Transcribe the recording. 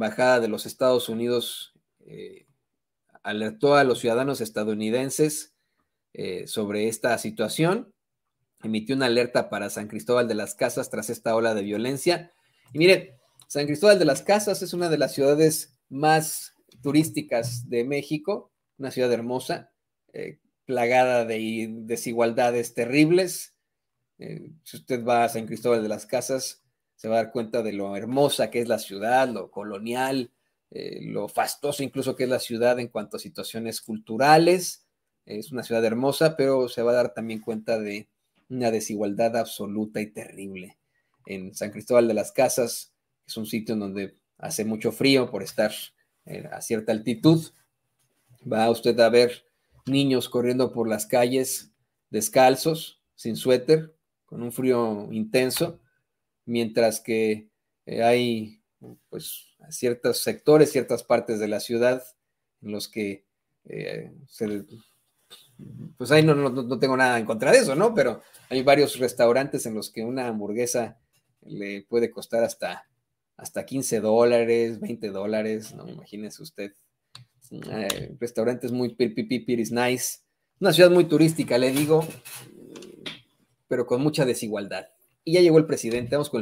Embajada de los Estados Unidos eh, alertó a los ciudadanos estadounidenses eh, sobre esta situación, emitió una alerta para San Cristóbal de las Casas tras esta ola de violencia. Y miren, San Cristóbal de las Casas es una de las ciudades más turísticas de México, una ciudad hermosa, eh, plagada de desigualdades terribles. si usted va a San Cristóbal de las Casas, se va a dar cuenta de lo hermosa que es la ciudad, lo colonial, eh, lo fastoso incluso que es la ciudad en cuanto a situaciones culturales. Es una ciudad hermosa, pero se va a dar también cuenta de una desigualdad absoluta y terrible. En San Cristóbal de las Casas, es un sitio en donde hace mucho frío por estar eh, a cierta altitud, va usted a ver niños corriendo por las calles descalzos, sin suéter, con un frío intenso, mientras que eh, hay pues ciertos sectores, ciertas partes de la ciudad en los que eh, pues ahí no, tengo nada en contra de eso, ¿no? Pero hay varios restaurantes en los que una hamburguesa le puede costar hasta, hasta 15 dólares, 20 dólares, no me imagínese usted. Eh, restaurantes muy is nice. Una ciudad muy turística, le digo, pero con mucha desigualdad. Y ya llegó el presidente. Vamos con